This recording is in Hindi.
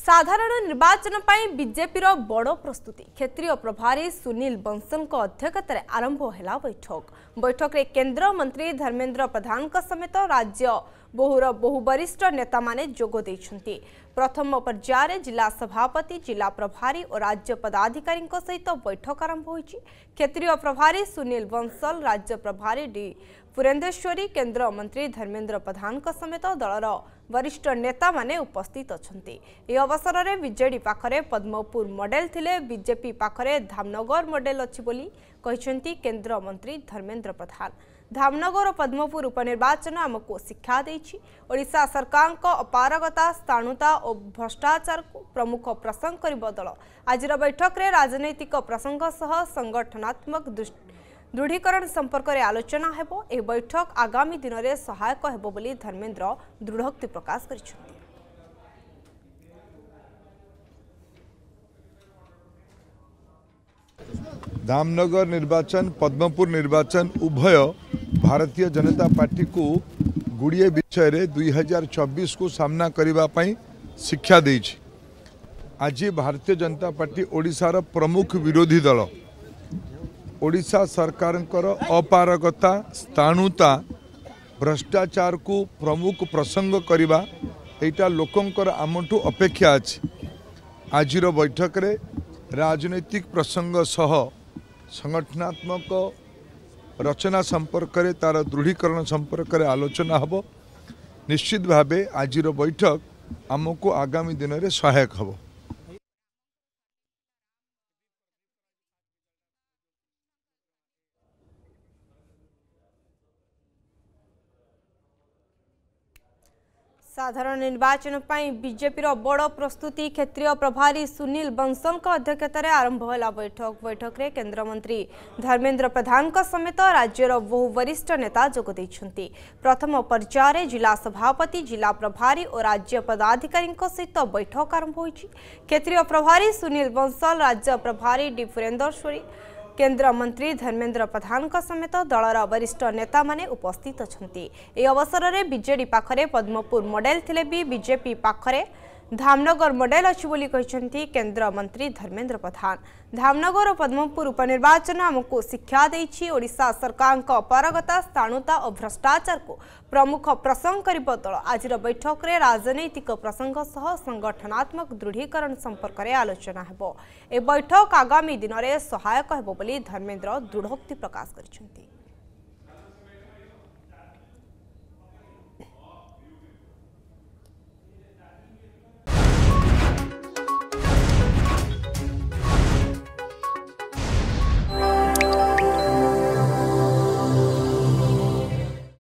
ସାଧାରଣ ନିର୍ବାଚନ ପାଇଁ ବିଜେପିର ବଡ଼ ପ୍ରସ୍ତୁତି କ୍ଷେତ୍ରୀୟ ପ୍ରଭାରୀ ସୁନୀଲ ବଂଶଲଙ୍କ ଅଧ୍ୟକ୍ଷତାରେ ଆରମ୍ଭ ହେଲା ବୈଠକ ବୈଠକରେ କେନ୍ଦ୍ରମନ୍ତ୍ରୀ ଧର୍ମେନ୍ଦ୍ର ପ୍ରଧାନଙ୍କ ସମେତ ରାଜ୍ୟ ବୋହୁର ବହୁ ବରିଷ୍ଠ ନେତାମାନେ ଯୋଗ ଦେଇଛନ୍ତି ପ୍ରଥମ ପର୍ଯ୍ୟାୟରେ ଜିଲ୍ଲା ସଭାପତି ଜିଲ୍ଲା ପ୍ରଭାରୀ ଓ ରାଜ୍ୟ ପଦାଧିକାରୀଙ୍କ ସହିତ ବୈଠକ ଆରମ୍ଭ ହୋଇଛି କ୍ଷେତ୍ରୀୟ ପ୍ରଭାରୀ ସୁନୀଲ ବଂଶଲ ରାଜ୍ୟ ପ୍ରଭାରୀ ଡି ପୁରେନ୍ଦ୍ରେଶ୍ୱରୀ କେନ୍ଦ୍ରମନ୍ତ୍ରୀ ଧର୍ମେନ୍ଦ୍ର ପ୍ରଧାନଙ୍କ ସମେତ ଦଳର ବରିଷ୍ଠ ନେତାମାନେ ଉପସ୍ଥିତ ଅଛନ୍ତି ଏହି ଅବସରରେ ବିଜେଡି ପାଖରେ ପଦ୍ମପୁର ମଡେଲ ଥିଲେ ବିଜେପି ପାଖରେ ଧାମନଗର ମଡେଲ ଅଛି ବୋଲି କହିଛନ୍ତି କେନ୍ଦ୍ରମନ୍ତ୍ରୀ ଧର୍ମେନ୍ଦ୍ର ପ୍ରଧାନ धामनगर पद्मपुर उपनिर्वाचन आमक शिक्षा ओडा सरकारको अपारगता स्था प्रमुख प्रसंग प्रसङ्ग दल आज बैठकले राजनैतिक प्रसंग सह संगठनात्मक दृढीकरण सम्पर्क आलोचना बैठक आगामी दिन सहायक हे धर्मेन्द्र दृढोक्ति प्रकाश धामनगर निर्वाचन पद्मपुर निर्वाचन उभय भारतीय जनता पार्टी को गुड़िए विषय दुई हजार चबीस को सामना करने शिक्षा दे आज भारतीय जनता पार्टी ओडार प्रमुख विरोधी दल ओडा सरकार अपारगता स्थाणुता भ्रष्टाचार को प्रमुख प्रसंग करवा यहाँ लोकंर आमठू अपेक्षा अच्छे आज बैठक राजनैतिक प्रसंग सह संगठनात्मक ରଚନା ସମ୍ପର୍କରେ ତା'ର ଦୃଢ଼ୀକରଣ ସମ୍ପର୍କରେ ଆଲୋଚନା ହେବ ନିଶ୍ଚିତ ଭାବେ ଆଜିର ବୈଠକ ଆମକୁ ଆଗାମୀ ଦିନରେ ସହାୟକ ହେବ साधारण निर्वाचन बीजेपी बिजेपी बड प्रस्तुति क्षेत्रीय प्रभारी सुनल बंशलको अध्यक्षतार होला बैठक बैठक केन्द्रमन्त्री धर्मेन्द्र प्रधान समेत राज्य बहु वरिष्ठ नेता जोगद प्रथम पर्यायर जिला सभापति जिला प्रभारी और राज्य पदाधिकारी सहित बैठक आरंभ हो क्षेत्रीय प्रभारी सुनील बंसल राज्य प्रभारी डिफरेन्दर सोरी କେନ୍ଦ୍ର ମନ୍ତ୍ରୀ ଧର୍ମେନ୍ଦ୍ର ପ୍ରଧାନଙ୍କ ସମେତ ଦଳର ବରିଷ୍ଠ ନେତାମାନେ ଉପସ୍ଥିତ ଅଛନ୍ତି ଏହି ଅବସରରେ ବିଜେଡି ପାଖରେ ପଦ୍ମପୁର ମଡେଲ ଥିଲେ ବି ବିଜେପି ପାଖରେ ધામનગર મોડેલ અછુ બોલી કહી કેન્દ્ર મંત્રી ધર્મેન્દ્ર પ્રધાન ધામનગર ઓ પદ્મપુર ઉપનિર્વાચન આમકુ શિક્ષા દેઇ ઓડિશા સરકારଙ୍କ અપારગતા સ્થાણુતા ઓ ભ્રષ્ટાચારકુ પ્રમુખ પ્રસંગ કરીબ દળ આજર બેઠકરે રાજનૈતિક પ્રસંગ સહ સંગઠનાત્મક દૃઢીકરણ સંપર્કરે આલોચના હેબ એ બેઠક આગામી દિનરે સહાયક હેબ બોલી ધર્મેન્દ્ર દૃઢોક્તિ પ્રકાશ કરી